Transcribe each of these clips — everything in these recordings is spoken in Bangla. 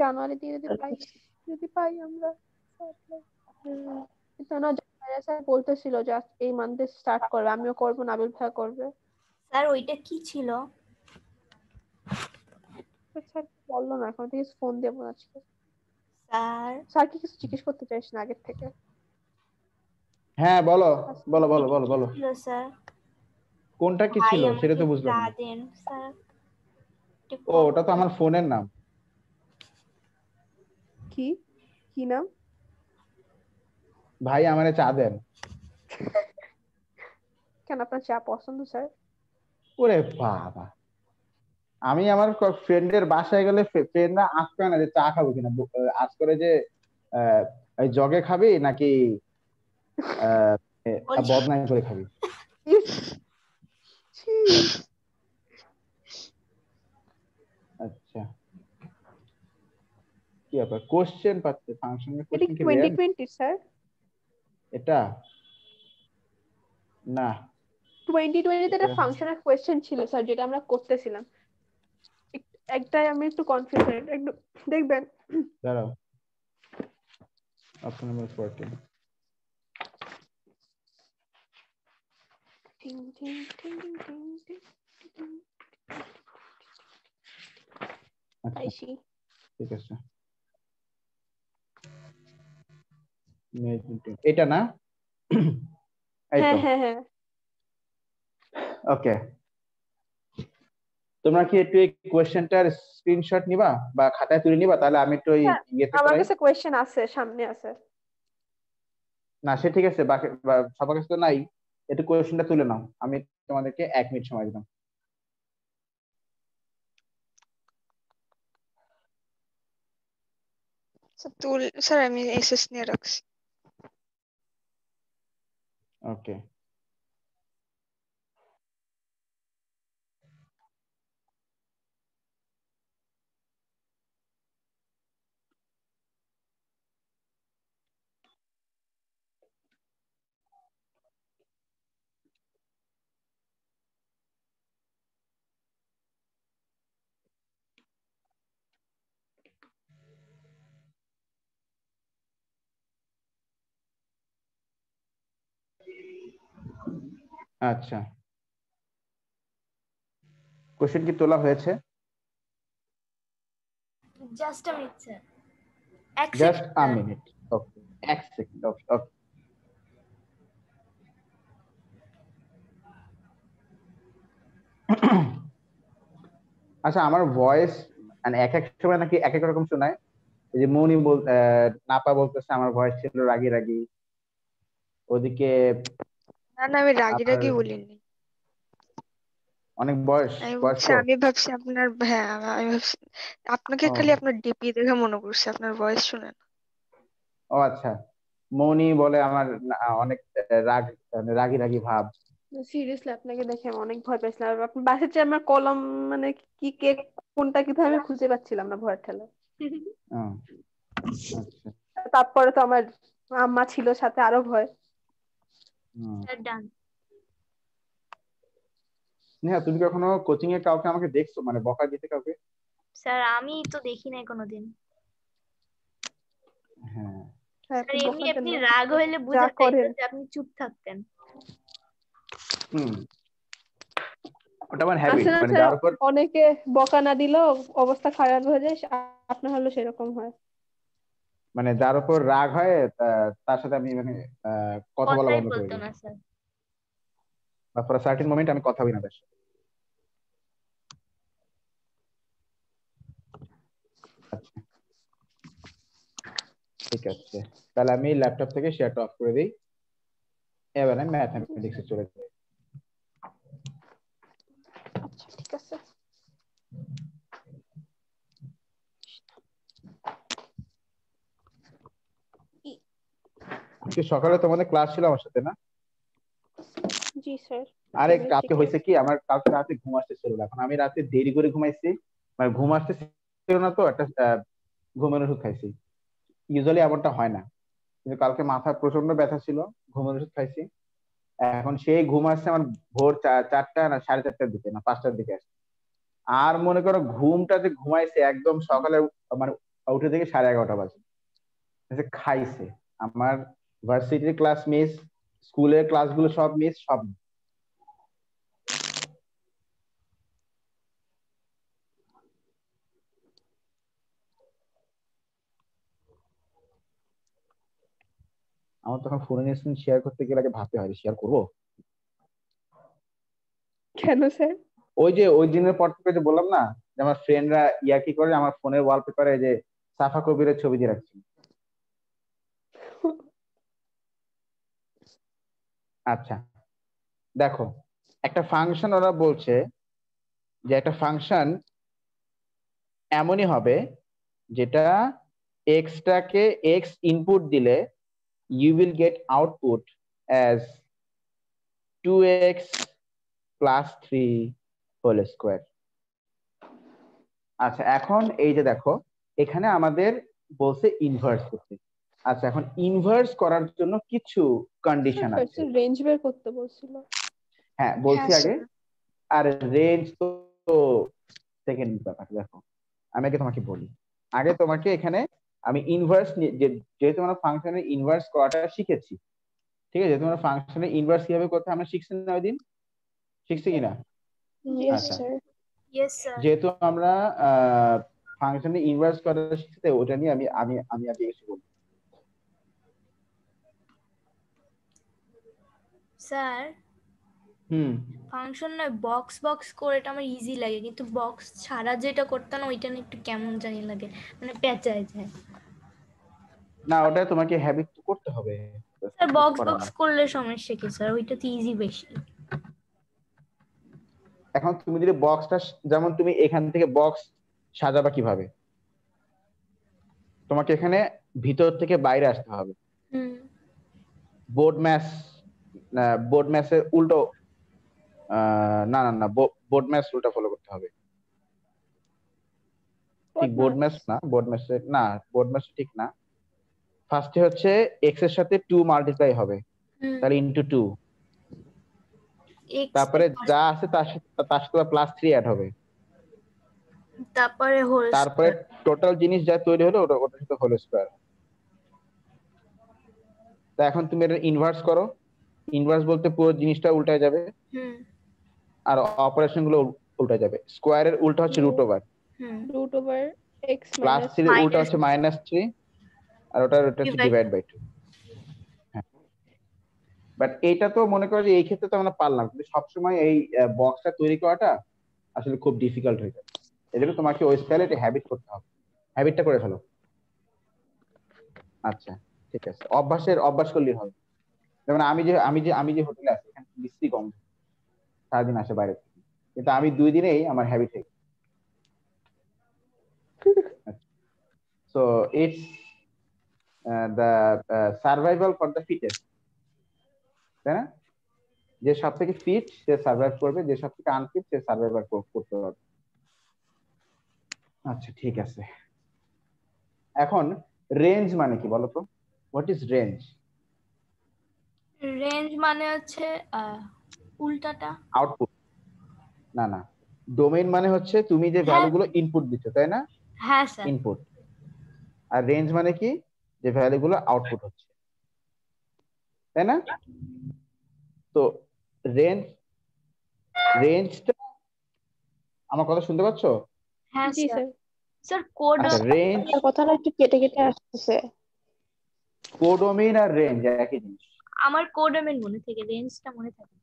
জানুয়ারি দিয়ে যদি পাই আচ্ছা। যদি পাই আমরা তো না জানুয়ারি স্যার বলতেছিল যে এই মান্থে স্টার্ট করবে আমিও করব নাবিল ভাই করবে স্যার ওইটা কি ছিল স্যার বললো না এখন থেকে ফোন দেবো আজকে স্যার স্যার কি কিছু জিজ্ঞেস করতে চাইছ না আগের থেকে হ্যাঁ বলো আচ্ছা। বলো বলো বলো বলো স্যার কোনটা কি ছিল সেটা তো বুঝলাম না ও ওটা তো আমার ফোনের নাম কি কি নাম ভাই আমার চা দেন কেন আপনার চা পছন্দ স্যার ওরে বাবা আমি আমার ফ্রেন্ডের বাসায় গেলে ফ্রেন্ডরা আস্ক না যে চা খাবো কিনা আজ করে যে জগে খাবি নাকি বদনাই করে খাবি কি হবে কোশ্চেন পাচ্ছে ফাংশনের কোশ্চেন কি 2020 স্যার এটা না 2020 তে একটা ফাংশনের কোশ্চেন ছিল স্যার যেটা আমরা করতেছিলাম একটাই আমি একটু কনফিউজড একটু দেখবেন দাঁড়াও অপশন নাম্বার 14 টিং টিং টিং টিং টিং টিং আই সি ঠিক আছে এটা না ওকে হ্যাঁ, হ্যাঁ, হ্যাঁ। তোমরা কি একটু এই স্ক্রিনশট নিবা বা খাতায় তুলে নিবা তাহলে আমি একটু আমার কাছে আছে সামনে আছে না সে ঠিক আছে বাকি সবার কাছে তো নাই একটু তুলে নাও আমি তোমাদেরকে এক মিনিট সময় দিলাম আচ্ছা, স্যার আমি এসএস নিয়ে রাখছি Okay আচ্ছা কোশ্চেন কি তোলা হয়েছে just a minute sir just a minute okay এক সেকেন্ড ওকে আচ্ছা আমার ভয়েস মানে এক এক সময় নাকি এক এক রকম শোনায় যে মনি বল নাপা বলতেছে আমার ভয়েস ছিল রাগি রাগি ওদিকে না না আমি রাগি রাগি বলিনি অনেক বয়স বয়স আমি ভাবছি আপনার হ্যাঁ আমি ভাবছি আপনাকে খালি আপনার ডিপি দেখে মনে করছে আপনার বয়স শুনে ও আচ্ছা মৌনি বলে আমার না- অনেক রাগ মানে রাগি রাগি ভাব সিরিয়াসলি আপনাকে দেখে আমি অনেক ভয় পেয়েছিলাম আর আপনি বাসার চেয়ে আমার কলম মানে কি কে কোনটা কিভাবে আমি খুঁজে পাচ্ছিলাম না ভয়ের ঠেলা আচ্ছা। তারপরে তো আমার আম্মা ছিল সাথে আরো ভয় স্যার তুমি কখনো কোচিং এ কাউকে আমাকে দেখছো মানে বকা দিতে কাউকে স্যার আমি তো দেখি নাই কোনোদিন হ্যাঁ স্যার আপনি রাগ হইলে যে আপনি চুপ থাকতেন হুম ওটা আমার হ্যাবিট মানে যার উপর অনেকে বকা না দিলেও অবস্থা খারাপ হয়ে যায় আপনার হলো সেরকম হয় মানে যার উপর রাগ হয় তার সাথে আমি মানে কথা বলা বন্ধ করে দিই আচ্ছা। বা ফর সার্টিন মোমেন্ট আমি কথা বলি না তার আচ্ছা। সাথে ঠিক আছে তাহলে আমি ল্যাপটপ থেকে শেয়ারটা অফ করে দিই এবার আমি ম্যাথমেটিক্সে চলে যাই আজকে সকালে তোমাদের ক্লাস ছিল আমার সাথে না জি স্যার আরে কালকে হয়েছে কি আমার কালকে রাতে ঘুম আসতেছিল এখন আমি রাতে দেরি করে ঘুমাইছি মানে ঘুম আসতেছিল না তো একটা ঘুমের ওষুধ খাইছি ইউজুয়ালি এমনটা হয় না কিন্তু কালকে মাথা প্রচন্ড ব্যথা ছিল ঘুমের ওষুধ খাইছি এখন সেই ঘুম আসছে আমার ভোর চারটা না সাড়ে চারটার দিকে না পাঁচটার দিকে আসছে আর মনে করো ঘুমটা যে ঘুমাইছে একদম সকালে মানে উঠে থেকে সাড়ে এগারোটা বাজে খাইছে আমার ভার্সিটির ক্লাস মিস স্কুলের ক্লাসগুলো সব মিস সব আমার তখন ফোনে স্ক্রিন শেয়ার করতে গেলে আগে ভাবতে হয় শেয়ার করবো কেন স্যার ওই যে ওই দিনের পর থেকে যে বললাম না যে আমার ফ্রেন্ডরা ইয়া কি করে আমার ফোনের ওয়ালপেপারে যে সাফা কবিরের ছবি দিয়ে রাখছিল আচ্ছা দেখো একটা ফাংশন ওরা বলছে যে একটা ফাংশন এমনই হবে যেটা এক্সটাকে এক্স ইনপুট দিলে you will get output as two x plus three whole square আচ্ছা এখন এই যে দেখো এখানে আমাদের বলছে ইনভার্স করতে আচ্ছা এখন ইনভার্স করার জন্য কিছু কন্ডিশন আছে রেঞ্জ বের করতে বলছিল হ্যাঁ বলছি হ্যাঁ, আগে আর রেঞ্জ তো সেকেন্ড ব্যাপার দেখো আমি আগে তোমাকে বলি আগে তোমাকে এখানে আমি ইনভার্স যেহেতু আমরা ফাংশনের ইনভার্স করাটা শিখেছি ঠিক আছে তোমরা ফাংশনের ইনভার্স কিভাবে করতে আমরা শিখছি না ওই দিন শিখছি কিনা আচ্ছা যেহেতু আমরা ফাংশনের ইনভার্স করা শিখতে ওটা নিয়ে আমি আমি আমি আগে কিছু বলি স্যার হুম ফাংশন নয় বক্স বক্স করে এটা আমার ইজি লাগে কিন্তু বক্স ছাড়া যেটা করতাম না ওইটা একটু কেমন জানি লাগে মানে পেঁচায় যায় না ওটা তোমাকে হ্যাবিট করতে হবে স্যার বক্স বক্স করলে সমস্যা কি স্যার ওইটা তো ইজি বেশি এখন তুমি যদি বক্সটা যেমন তুমি এখান থেকে বক্স সাজাবা কিভাবে তোমাকে এখানে ভিতর থেকে বাইরে আসতে হবে বোর্ড ম্যাশ বোর্ড ম্যাচের উল্টো না না না বোর্ড ম্যাচ উল্টা ফলো করতে হবে ঠিক বোর্ড ম্যাচ না বোর্ড ম্যাচে না বোর্ড ম্যাচ ঠিক না ফার্স্টে হচ্ছে x এর সাথে 2 মাল্টিপ্লাই হবে তাহলে ইনটু 2 তারপরে যা আছে তার সাথে তার সাথে প্লাস 3 অ্যাড হবে তারপরে হোল তারপরে টোটাল জিনিস যা তৈরি হলো ওটা ওটার সাথে হোল স্কয়ার তা এখন তুমি এটা ইনভার্স করো ইনভার্স বলতে পুরো জিনিসটা উল্টা যাবে আর অপারেশন গুলো উল্টা যাবে স্কোয়ারের উল্টা হচ্ছে root over root over x plus three উল্টা হচ্ছে মাইনাস থ্রি আর ওটা ওটা হচ্ছে ডিভাইড বাই টু বাট এইটা তো মনে করো যে এই ক্ষেত্রে তো আমরা পারলাম কিন্তু সবসময় এই বক্সটা তৈরি করাটা আসলে খুব ডিফিকাল্ট হয়ে যায় এজন্য তোমাকে ওই স্টাইলে একটা হ্যাবিট করতে হবে হ্যাবিটটা করে ফেলো আচ্ছা ঠিক আছে অভ্যাসের অভ্যাস করলেই হবে যেমন মানে আমি যে আমি যে আমি যে হোটেলে আছি এখানে বৃষ্টি কম সারাদিন আসে বাইরে কিন্তু আমি দুই দিনেই আমার হ্যাবিট হয়ে so it's the survival for the fittest তাই না যে সব থেকে ফিট সে সার্ভাইভ করবে যে সব থেকে আনফিট সে সার্ভাইভাল করতে পারবে আচ্ছা ঠিক আছে এখন রেঞ্জ মানে কি বলতো হোয়াট ইজ রেঞ্জ রেঞ্জ মানে হচ্ছে উল্টাটা আউটপুট না না ডোমেইন মানে হচ্ছে তুমি যে ভ্যালুগুলো ইনপুট দিচ্ছ তাই না হ্যাঁ স্যার ইনপুট আর রেঞ্জ মানে কি যে ভ্যালুগুলো আউটপুট হচ্ছে তাই না তো রেঞ্জ রেঞ্জটা আমার কথা শুনতে পাচ্ছ হ্যাঁ স্যার স্যার কোড আচ্ছা, রেঞ্জ কথাটা একটু কেটে কেটে আসছে কোডোমেইন আর রেঞ্জ একই জিনিস আমার কোডোমেন মনে থেকে রেঞ্জটা মনে থাকে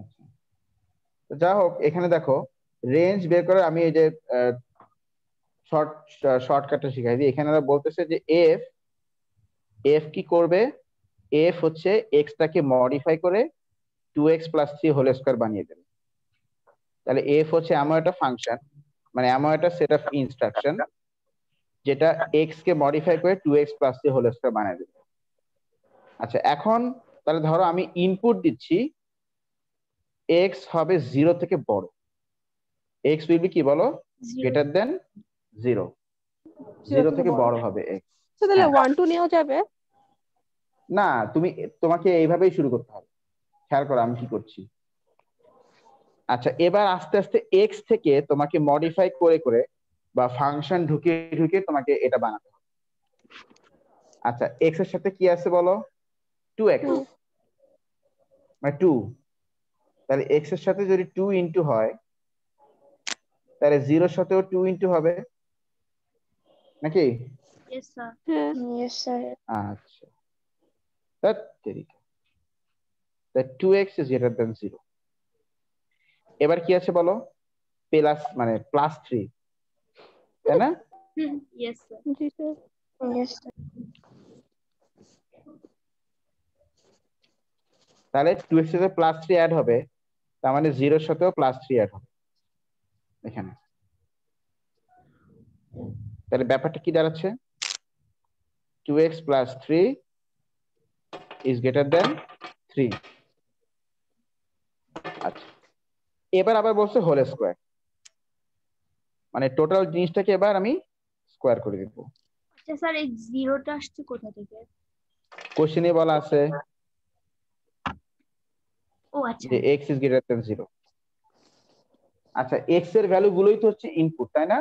আচ্ছা। তো যা হোক এখানে দেখো রেঞ্জ বের করে আমি এই যে শর্ট শর্টকাটটা শিখাই দিই এখানে ওরা বলতেছে যে এফ এফ কি করবে এফ হচ্ছে এক্সটাকে মডিফাই করে two x plus three whole square বানিয়ে দেবে তাহলে এফ হচ্ছে এমন একটা ফাংশন মানে এমন একটা সেট অফ ইনস্ট্রাকশন যেটা এক্স কে মডিফাই করে two x plus three whole square বানিয়ে দেবে আচ্ছা এখন তাহলে ধরো আমি ইনপুট দিচ্ছি এক্স হবে জিরো থেকে বড় এক্স উইল বি কি বলো গ্রেটার দেন জিরো জিরো থেকে বড় হবে এক্স তাহলে ওয়ান টু নিয়েও যাবে না তুমি তোমাকে এইভাবেই শুরু করতে হবে খেয়াল করো আমি কি করছি আচ্ছা এবার আস্তে আস্তে এক্স থেকে তোমাকে মডিফাই করে করে বা ফাংশন ঢুকে ঢুকে তোমাকে এটা বানাতে হবে আচ্ছা এক্স এর সাথে কি আছে বলো টু মানে টু তাহলে এর সাথে যদি টু ইন্টু হয় তাহলে জিরোর সাথেও টু ইনটু হবে নাকি mm, আচ্ছা two x is greater zero এবার কি আছে বলো প্লাস মানে প্লাস থ্রি তাই না mm, তাহলে টু এর সাথে প্লাস থ্রি অ্যাড হবে তার মানে জিরোর সাথেও প্লাস থ্রি অ্যাড হবে এখানে তাহলে ব্যাপারটা কি দাঁড়াচ্ছে two x plus three is greater than three আচ্ছা এবার আবার বলছে হোল স্কোয়ার মানে টোটাল জিনিসটাকে এবার আমি স্কোয়ার করে দিব আচ্ছা স্যার এই জিরোটা আসছে কোথা থেকে কোশ্চেনে বলা আছে আচ্ছা যে x is greater than 0 আচ্ছা x এর ভ্যালু গুলোই তো হচ্ছে ইনপুট তাই না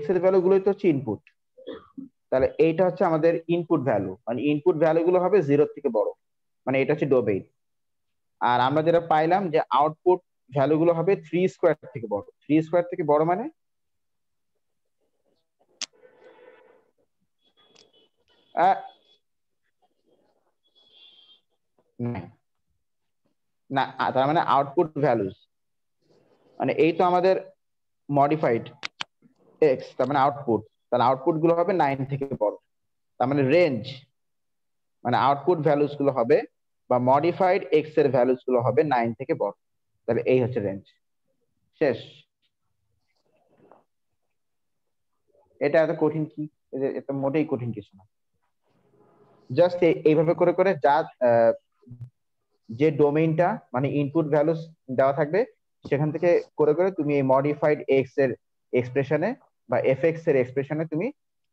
x এর ভ্যালু গুলোই তো হচ্ছে ইনপুট তাহলে এইটা হচ্ছে আমাদের ইনপুট ভ্যালু মানে ইনপুট ভ্যালু গুলো হবে 0 থেকে বড় মানে এটা হচ্ছে ডোবেইন আর আমরা যেটা পাইলাম যে আউটপুট ভ্যালু গুলো হবে 3 স্কয়ার থেকে বড় 3 স্কয়ার থেকে বড় মানে আহ না তার মানে আউটপুট ভ্যালুস মানে এই তো আমাদের মডিফাইড এক্স তার মানে আউটপুট তাহলে আউটপুট গুলো হবে নাইন থেকে বড় তার মানে রেঞ্জ মানে আউটপুট ভ্যালুস গুলো হবে বা মডিফাইড এক্স এর ভ্যালুস গুলো হবে নাইন থেকে বড় তাহলে এই হচ্ছে রেঞ্জ শেষ এটা এত কঠিন কি এটা মোটেই কঠিন কিছু না জাস্ট এইভাবে করে করে যা যে ডোমেইনটা মানে ইনপুট ভ্যালু দেওয়া থাকবে সেখান থেকে করে করে তুমি এই মডিফাইড এক্স এর এক্সপ্রেশনে বা এফ এক্স এর এক্সপ্রেশনে তুমি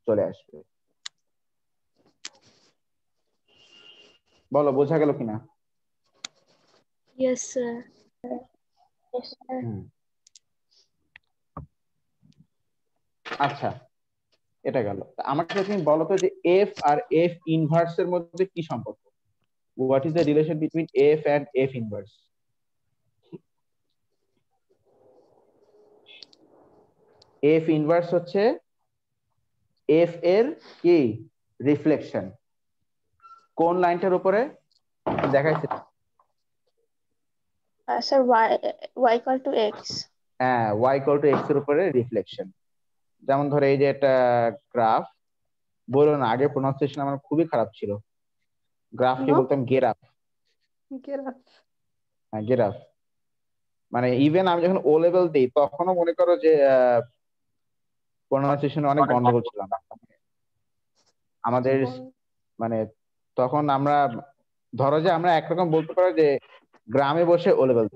চলে আসবে বলো বোঝা গেল কিনা আচ্ছা এটা গেল আমাকে তুমি বলো তো যে এফ আর এফ ইনভার্স এর মধ্যে কি সম্পর্ক what is the relation between f and f inverse f inverse হচ্ছে f এর কি রিফ্লেকশন কোন লাইনটার উপরে দেখাইছে sir y y equal to x হ্যাঁ y equal to x এর উপরে রিফ্লেকশন যেমন ধরো এই যে একটা গ্রাফ বলুন আগে প্রোনাউন্সিয়েশন আমার খুবই খারাপ ছিল গ্রাফ গ্রাফকে বলতাম গেরাফ গেরাফ হ্যাঁ গেরাফ মানে ইভেন আমি যখন ও লেভেল দিই তখনও মনে করো যে প্রোনাউন্সিয়েশন অনেক গন্ডগোল ছিল আমাদের মানে তখন আমরা ধরো যে আমরা একরকম বলতে পারো যে গ্রামে বসে ও লেভেল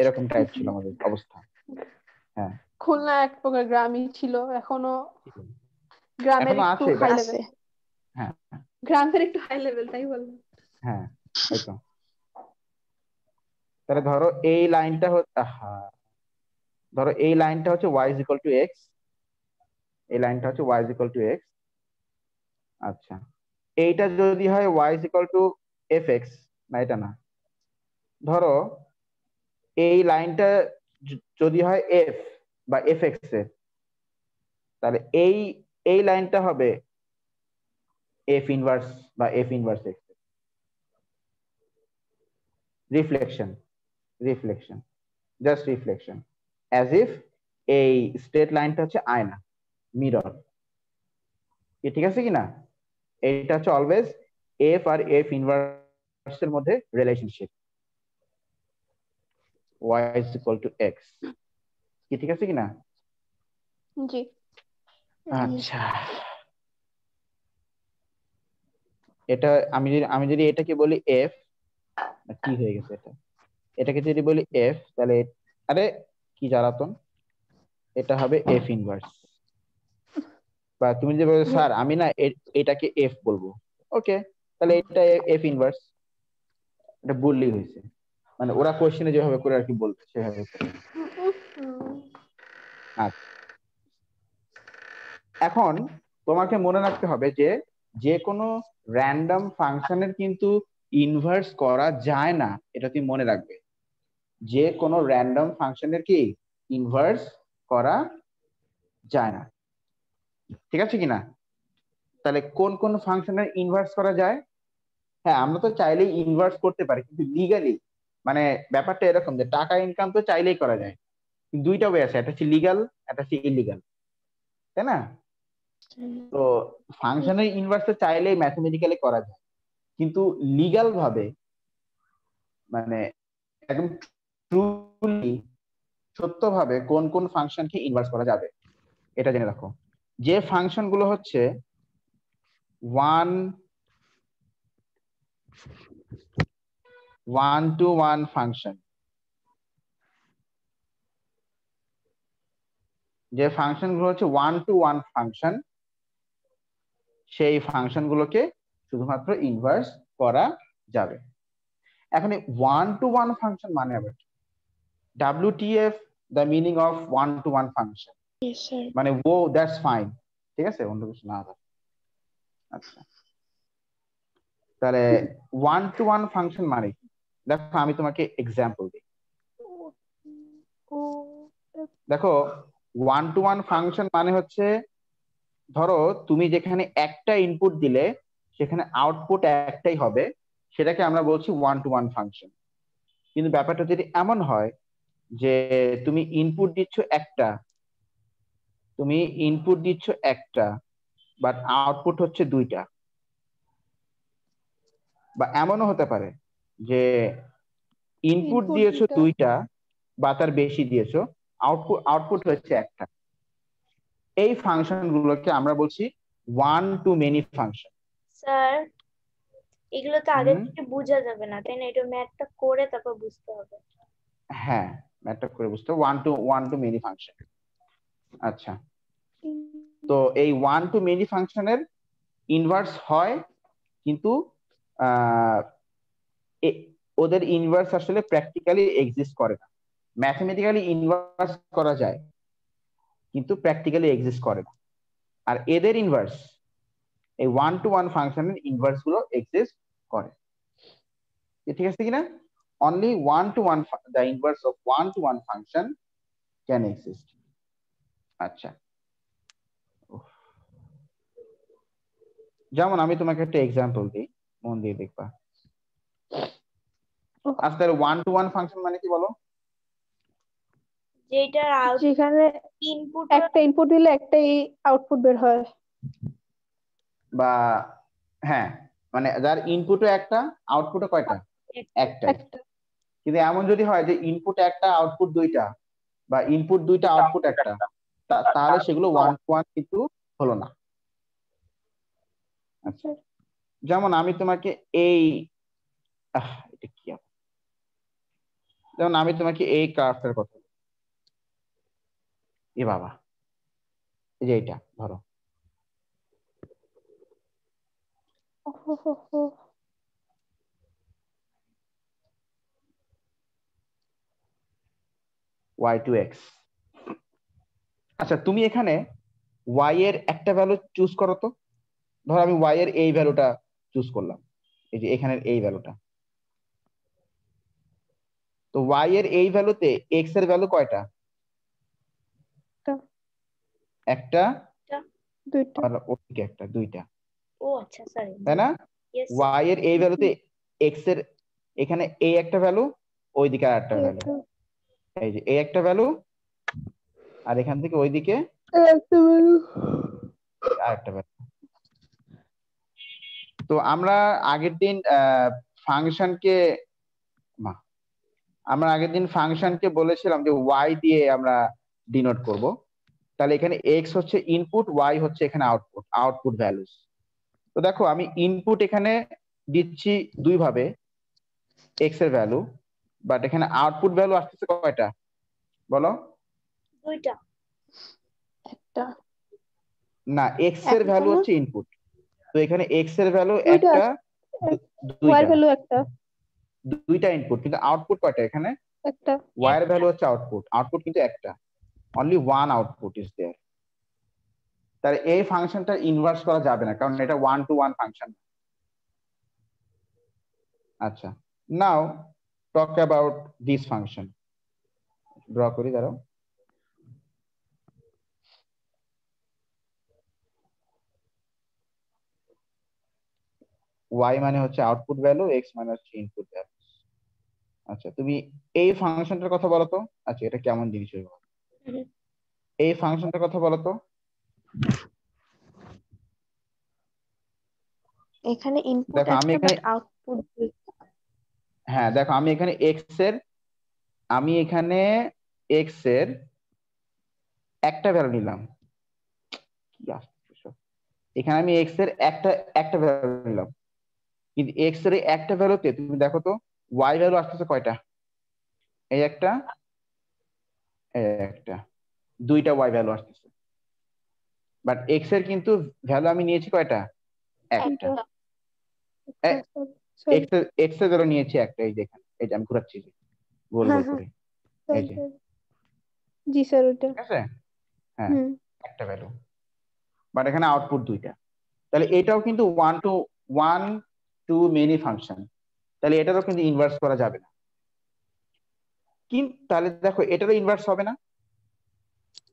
এরকম টাইপ ছিল আমাদের অবস্থা হ্যাঁ খুলনা এক প্রকার গ্রামই ছিল এখনো গ্রামের একটু হাই লেভেল হ্যাঁ গ্রামের একটু হাই লেভেল তাই বললাম হ্যাঁ তাহলে ধরো এই লাইনটা ধরো এই লাইনটা হচ্ছে y is equal to x এই লাইনটা হচ্ছে y is equal to x আচ্ছা এইটা যদি হয় y is equal to f x না এটা না ধরো এই লাইনটা যদি হয় এফ বা এফ এক্স এর তাহলে এই এই লাইনটা হবে এফ ইনভার্স বা f inverse x reflection reflection just reflection As if এই স্ট্রেট লাইনটা হচ্ছে আয়না মিরর কি ঠিক আছে কিনা এটা হচ্ছে অলওয়েজ এফ আর এফ ইনভার্স এর মধ্যে relationship y is equal to x কি ঠিক আছে কিনা জি আচ্ছা এটা আমি যদি আমি যদি এটাকে বলি এফ কি হয়ে গেছে এটা এটাকে যদি বলি এফ তাহলে আরে কি জানাতন এটা হবে এফ ইনভার্স বা তুমি যে বলছো স্যার আমি না এটাকে এফ বলবো ওকে তাহলে এটা এফ ইনভার্স এটা বললেই হয়েছে মানে ওরা কোশ্চেনে যেভাবে করে আর কি বলতে সেভাবে আচ্ছা এখন তোমাকে মনে রাখতে হবে যে যে কোনো র্যান্ডম ফাংশনের কিন্তু ইনভার্স করা যায় না এটা তুমি মনে রাখবে যে কোনো র্যান্ডম ফাংশনের কি ইনভার্স করা যায় না ঠিক আছে কিনা তাহলে কোন কোন ফাংশনের ইনভার্স করা যায় হ্যাঁ আমরা তো চাইলেই ইনভার্স করতে পারি কিন্তু লিগালি মানে ব্যাপারটা এরকম যে টাকা ইনকাম তো চাইলেই করা যায় দুইটা ওয়ে আছে একটা হচ্ছে লিগাল একটা হচ্ছে ইলিগাল তাই না তো ফাংশনের ইনভার্স তো চাইলেই ম্যাথমেটিক্যালি করা যায় কিন্তু লিগাল ভাবে মানে একদম ট্রুলি সত্যভাবে কোন কোন ফাংশনকে ইনভার্স করা যাবে এটা জেনে রাখো যে ফাংশনগুলো হচ্ছে one one to one function যে ফাংশনগুলো হচ্ছে ওয়ান টু ওয়ান ফাংশন সেই ফাংশনগুলোকে শুধুমাত্র ইনভার্স করা যাবে এখন ওয়ান টু ওয়ান ফাংশন মানে আবার WTF the meaning of one to one function মানে ও দ্যাটস ফাইন ঠিক আছে অন্য কিছু না আচ্ছা তাহলে ওয়ান টু ওয়ান ফাংশন মানে কি দেখো আমি তোমাকে এক্সাম্পল দিই দেখো ওয়ান টু ওয়ান ফাংশন মানে হচ্ছে ধরো তুমি যেখানে একটা ইনপুট দিলে সেখানে আউটপুট একটাই হবে সেটাকে আমরা বলছি ওয়ান টু ওয়ান ফাংশন কিন্তু ব্যাপারটা যদি এমন হয় যে তুমি ইনপুট দিচ্ছ একটা তুমি ইনপুট দিচ্ছ একটা বাট আউটপুট হচ্ছে দুইটা বা এমনও হতে পারে যে ইনপুট দিয়েছো দুইটা বা তার বেশি দিয়েছো আউটপুট আউটপুট হচ্ছে একটা এই ফাংশন গুলোকে আমরা বলছি one to many function sir এগুলো তো আগে থেকে বোঝা যাবে না তাই না এটা ম্যাথটা করে তারপর বুঝতে হবে হ্যাঁ ম্যাথটা করে বুঝতে one to one to many function আচ্ছা তো এই ওয়ান টু মেনি ফাংশনের ইনভার্স হয় কিন্তু ওদের ইনভার্স আসলে প্র্যাকটিক্যালি এক্সিস্ট করে না ম্যাথমেটিক্যালি ইনভার্স করা যায় কিন্তু প্র্যাকটিক্যালি এক্সিস্ট করে না আর এদের ইনভার্স এই ওয়ান টু ওয়ান ফাংশনের ইনভার্স গুলো এক্সিস্ট করে ঠিক আছে কিনা only one to one the inverse of one to one function can exist আচ্ছা যেমন আমি তোমাকে একটা এক্সাম্পল দিই মন দিয়ে দেখবা আচ্ছা ওয়ান টু ওয়ান ফাংশন মানে কি বলো যেটা সেখানে ইনপুট একটা ইনপুট দিলে একটাই আউটপুট বের হয় বা হ্যাঁ মানে যার ইনপুটও একটা আউটপুটও কয়টা একটা কিন্তু এমন যদি হয় যে ইনপুট একটা আউটপুট দুইটা বা ইনপুট দুইটা আউটপুট একটা তাহলে সেগুলো ওয়ান টু ওয়ান কিন্তু হলো না আচ্ছা যেমন আমি তোমাকে এই এটা কি যেমন আমি তোমাকে এই কার্ভের কথা এ বাবা এই যে এটা ধরো ওয়াই টু এক্স আচ্ছা তুমি এখানে ওয়াই এর একটা ভ্যালু চুজ করো তো ধর আমি ওয়াই এর এই ভ্যালুটা চুজ করলাম এই যে এখানের এই ভ্যালুটা তো ওয়াই এর এই ভ্যালুতে এক্স এর ভ্যালু কয়টা একটা দুইটা আর ওইটা একটা দুইটা আচ্ছা, তাই না y এর এই ভ্যালুতে x এর এখানে a একটা ভ্যালু ওইদিকে আর একটা ভ্যালু এই যে a একটা ভ্যালু আর এখান থেকে ওইদিকে একটা ভ্যালু আর একটা ভ্যালু তো আমরা আগের দিন ফাংশনকে আমরা আগের দিন ফাংশনকে বলেছিলাম যে ওয়াই দিয়ে আমরা ডিনোট করব তাহলে এখানে এক্স হচ্ছে ইনপুট ওয়াই হচ্ছে এখানে আউটপুট আউটপুট ভ্যালুস তো দেখো আমি ইনপুট এখানে দিচ্ছি দুই ভাবে এক্স এর ভ্যালু বাট এখানে আউটপুট ভ্যালু আসতেছে কয়টা বলো দুইটা একটা না এক্স এর ভ্যালু হচ্ছে ইনপুট তো এখানে এক্স এর ভ্যালু একটা ওয়াই ভ্যালু একটা দুইটা ইনপুট কিন্তু আউটপুট কয়টা এখানে একটা ওয়াই এর ভ্যালু হচ্ছে আউটপুট আউটপুট কিন্তু একটা only one output is there তাহলে এই ফাংশনটা ইনভার্স করা যাবে না কারণ এটা ওয়ান টু ওয়ান ফাংশন আচ্ছা now talk about this function draw করি দাঁড়াও ওয়াই মানে হচ্ছে আউটপুট ভ্যালু এক্স মানে হচ্ছে ইনপুট ভ্যালু আচ্ছা তুমি এই ফাংশনটার কথা বলো তো আচ্ছা এটা কেমন জিনিস হইব এই ফাংশনটার কথা বলো তো এখানে ইনপুট আমি এখানে আউটপুট হ্যাঁ দেখো আমি এখানে x এর আমি এখানে এক্স এর একটা ভ্যালু নিলাম এখানে আমি এক্স এর একটা একটা ভ্যালু নিলাম কিন্তু এক্স এর একটা ভ্যালুতে তুমি দেখো তো ওয়াই ভ্যালু আসতেছে কয়টা এই একটা এই একটা দুইটা ওয়াই ভ্যালু আসতেছে বাট এক্স এর কিন্তু ভ্যালু আমি নিয়েছি কয়টা একটা এক্স এর এক্স এর ভ্যালু নিয়েছি একটা এই দেখেন এই যে আমি ঘোরাচ্ছি গোল গোল হ্যাঁ, হ্যাঁ। করে এই যে জি স্যার ওটা ঠিক আছে হ্যাঁ একটা ভ্যালু বাট এখানে আউটপুট দুইটা তাহলে এটাও কিন্তু one to one to many function তাহলে এটারও কিন্তু ইনভার্স করা যাবে না কিন্তু তাহলে দেখো এটারও ইনভার্স হবে না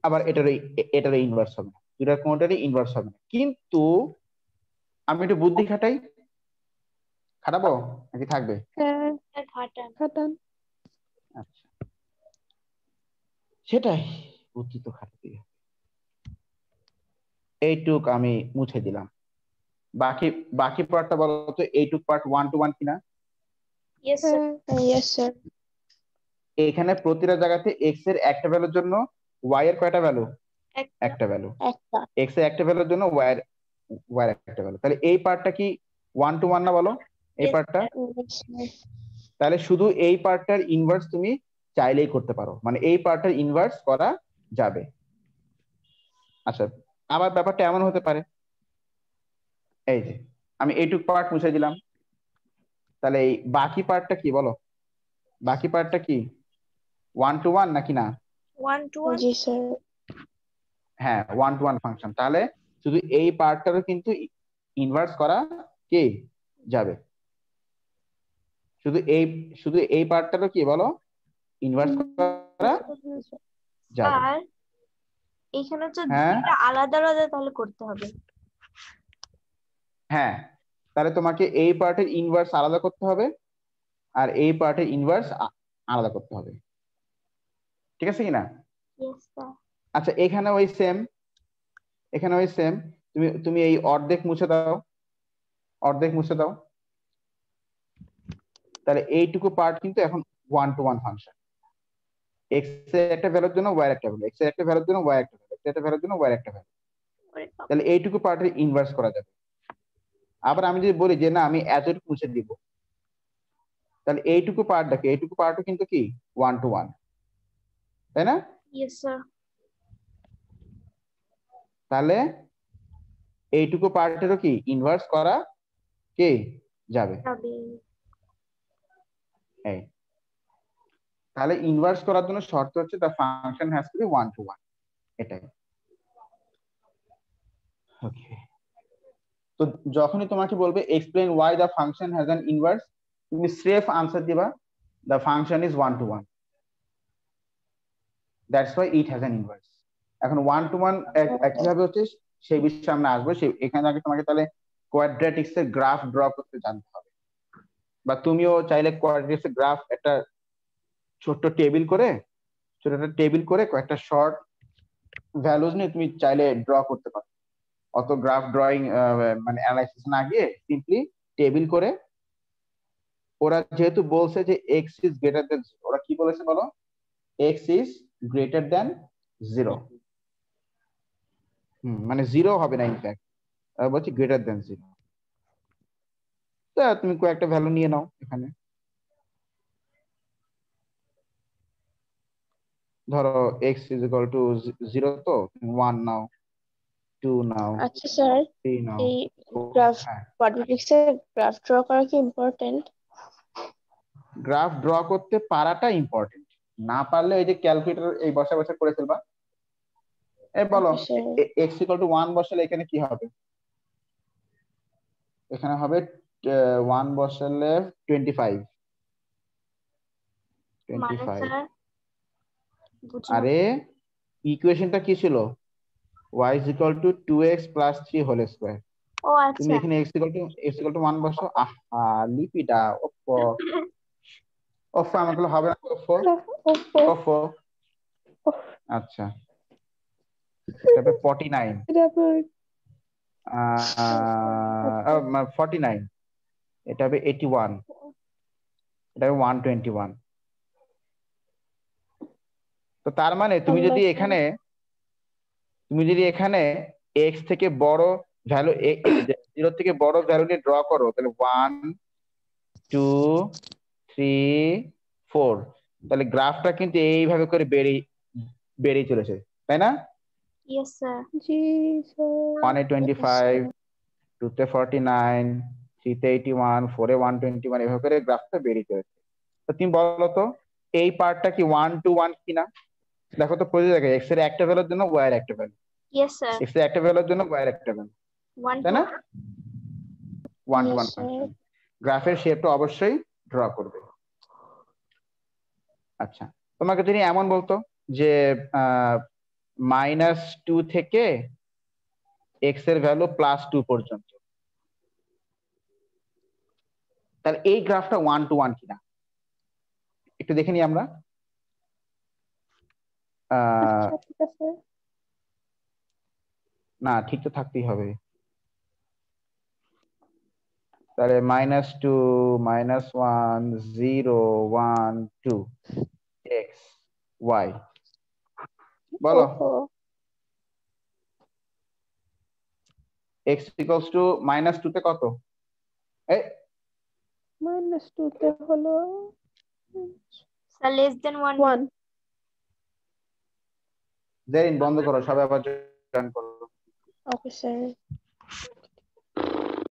আবার এটারও এটারও ইনভার্স হবে না দুটা কোনোটারই ইনভার্স হবে কিন্তু আমি একটু বুদ্ধি খাটাই খাটাবো নাকি থাকবে হ্যাঁ, আচ্ছা। সেটাই বুদ্ধি তো খাটাতে এইটুক আমি মুছে দিলাম বাকি বাকি পার্টটা বলো তো এইটুক পার্ট ওয়ান টু ওয়ান কিনা হ্যাঁ, এখানে প্রতিটা জায়গাতে এক্স এর একটা ভ্যালুর জন্য ওয়াই এর কয়টা ভ্যালু একটা ভ্যালু এক্স এর একটা ভ্যালুর জন্য ওয়াই ওয়াই একটা ভ্যালু তাহলে এই পার্টটা কি ওয়ান টু ওয়ান না বলো এই পার্টটা তাহলে শুধু এই পার্টটার ইনভার্স তুমি চাইলেই করতে পারো মানে এই পার্টটার ইনভার্স করা যাবে আচ্ছা আবার ব্যাপারটা এমন হতে পারে এই যে আমি এইটুক পার্ট মুছে দিলাম তাহলে এই বাকি পার্টটা কি বলো বাকি পার্টটা কি ওয়ান টু ওয়ান নাকি না ওয়ান টু ওয়ান জি স্যার হ্যাঁ ওয়ান টু ওয়ান ফাংশন তাহলে শুধু এই পার্টটারও কিন্তু ইনভার্স করা কি যাবে শুধু এই শুধু এই পার্টটারও কি বলো ইনভার্স করা যাবে হ্যাঁ। আলাদা তাহলে করতে হবে হ্যাঁ তাহলে তোমাকে এই ইনভার্স আলাদা করতে হবে আর এই ইনভার্স আলাদা করতে হবে ঠিক আছে কিনা আচ্ছা এখানে ওই সেম এখানে ওই সেম তুমি তুমি এই অর্ধেক মুছে দাও অর্ধেক মুছে দাও তাহলে এইটুকু পার্ট কিন্তু এখন one to one function x এর একটা ভ্যালুর জন্য ওয়াই একটা ভ্যালু এক্স এর একটা ভ্যালুর জন্য ওয়াই একটা ভ্যালু এক্স এর একটা ভ্যালুর জন্য ওয়াই একটা ভ্যালু তাহলে এইটুকু পার্টের ইনভার্স করা যাবে আবার আমি যদি বলি যে না আমি এতটুকু মুছে দিব তাহলে এইটুকু পার্ট দেখো এইটুকু পার্টও কিন্তু কি ওয়ান টু ওয়ান তাই না ইয়েস স্যার তাহলে এইটুকু পার্টেরও কি ইনভার্স করা কে যাবে তাহলে ইনভার্স করার জন্য শর্ত হচ্ছে the function has to be one to one এটাই ওকে তো যখনই তোমাকে বলবে explain why the function has an inverse তুমি সেফ আনসার দিবা the function is one to one that's why it has an inverse এখন ওয়ান টু ওয়ান একইভাবে হচ্ছে সেই বিষয়ে আমরা আসবো সেই এখানে আগে তোমাকে তাহলে কোয়াড্রেটিক্স এর গ্রাফ ড্র করতে জানতে হবে বা তুমিও চাইলে কোয়াড্রেটিক্স এর গ্রাফ একটা ছোট্ট টেবিল করে ছোট একটা টেবিল করে কয়েকটা শর্ট ভ্যালুজ নিয়ে তুমি চাইলে ড্র করতে পারো অত গ্রাফ ড্রয়িং মানে অ্যানালাইসিস না গিয়ে সিম্পলি টেবিল করে ওরা যেহেতু বলছে যে এক্স ইজ গ্রেটার দেন ওরা কি বলেছে বলো x is greater than zero মানে জিরো হবে না ইনফ্যাক্ট বলছি গ্রেটার দেন জিরো তুমি কয়েকটা ভ্যালু নিয়ে নাও এখানে ধরো x is equal to 0 তো 1 নাও 2 নাও আচ্ছা স্যার এই গ্রাফ কোয়াড্রেটিক্সে গ্রাফ ড্র করা কি ইম্পর্টেন্ট গ্রাফ ড্র করতে পারাটা ইম্পর্টেন্ট না পারলে ওই যে ক্যালকুলেটর এই বসে বসে করে ফেলবা এ বলো আচ্ছা, x equal to 1 বসালে এখানে কি হবে এখানে হবে 1 বসালে 25 মানে আরে ইকুয়েশনটা কি ছিল y is equal to 2x plus 3 whole square ও আচ্ছা তুমি এখানে x equal to x equal to 1 আহা লিপিটা ওপ ওপো আমাকে হবে না ওপো ওপো আচ্ছা তারপরে এটা হবে এটা হবে তো তার মানে তুমি যদি এখানে তুমি যদি এখানে এক্স থেকে বড় ভ্যালু জিরো থেকে বড় ভ্যালু নিয়ে ড্র করো তাহলে ওয়ান টু থ্রি ফোর তাহলে গ্রাফটা কিন্তু এইভাবে করে বেড়ে বেড়েই চলেছে তাই না Yes, sir. Jesus. 125, 249, 381, 4 121 এভাবে করে গ্রাফটা বেরিয়ে তো তুমি বলো এই পার্টটা কি 1 টু 1 কিনা দেখো তো প্রতি জায়গায় এক্স এর একটা ভ্যালুর জন্য ওয়াই এর একটা ভ্যালু यस স্যার এক্স এর একটা ভ্যালুর জন্য ওয়াই এর একটা ভ্যালু তাই না 1 টু 1 গ্রাফের শেপটা অবশ্যই ড্র করবে আচ্ছা তোমাকে যদি এমন বলতো যে আহ মাইনাস টু থেকে এক্স এর ভ্যালু প্লাস টু পর্যন্ত তাহলে এই গ্রাফটা ওয়ান টু ওয়ান কিনা একটু দেখে নি আমরা না ঠিক তো থাকতেই হবে তাহলে minus two minus one zero one two x y বলো x equals to minus two তে কত এই মাইনাস টু তে হলো less than 1 1 দেন বন্ধ করো সবাই আবার জয়েন করো ওকে স্যার